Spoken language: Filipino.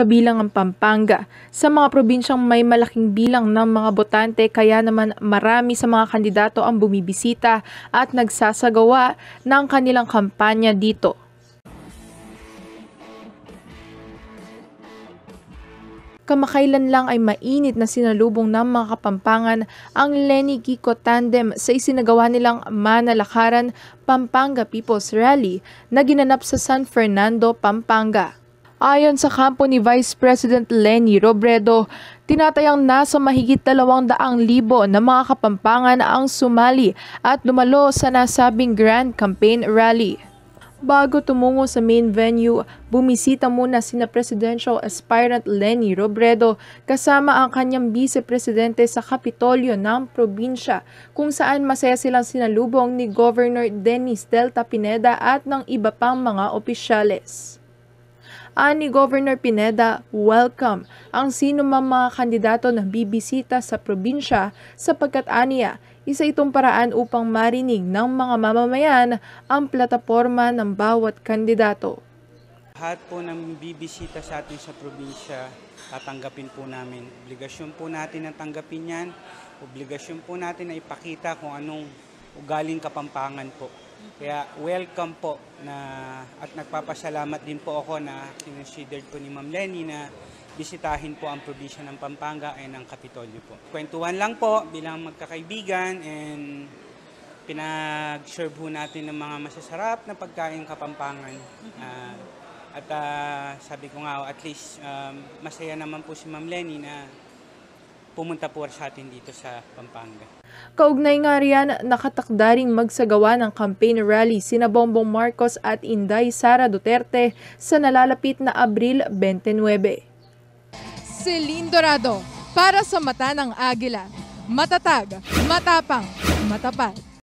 kabilang ang Pampanga sa mga probinsyang may malaking bilang ng mga botante kaya naman marami sa mga kandidato ang bumibisita at nagsasagawa ng kanilang kampanya dito. kamakailan lang ay mainit na sinalubong ng mga kapampangan ang Lenny Kiko Tandem sa isinagawa nilang manalakaran Pampanga People's Rally na ginanap sa San Fernando, Pampanga. Ayon sa kampo ni Vice President Lenny Robredo, tinatayang nasa mahigit 200,000 na mga kapampangan ang sumali at dumalo sa nasabing Grand Campaign Rally. Bago tumungo sa main venue, bumisita muna sina presidential aspirant Lenny Robredo kasama ang kanyang vice-presidente sa Kapitolyo ng probinsya kung saan masaya silang sinalubong ni Governor Dennis Delta Pineda at ng iba pang mga opisyales. Ani Governor Pineda, welcome ang sino mang mga kandidato na bibisita sa probinsya sapagkat aniya, isa itong paraan upang marinig ng mga mamamayan ang plataforma ng bawat kandidato. Lahat po ng bibisita sa atin sa probinsya, tatanggapin po namin. Obligasyon po natin na tanggapin yan. Obligasyon po natin na ipakita kung anong o galing Kapampangan po. Kaya welcome po na at nagpapasalamat din po ako na considered po ni Ma'am Lenny na bisitahin po ang probinsya ng Pampanga ay ang Kapitolyo po. Kwentuhan lang po bilang magkakaibigan and pinag-serve natin ng mga masasarap na pagkain Kapampangan. Uh, at uh, sabi ko nga, at least um, masaya naman po si Ma'am Lenny na pumunta po sa atin dito sa Pampanga. Kaugnay nga riyan, nakatakda ring magsagawa ng campaign rally sina Bongbong Marcos at Inday Sara Duterte sa nalalapit na Abril 29. Celine Dorado, para sa mata ng Agila, matatag, matapang, matapat.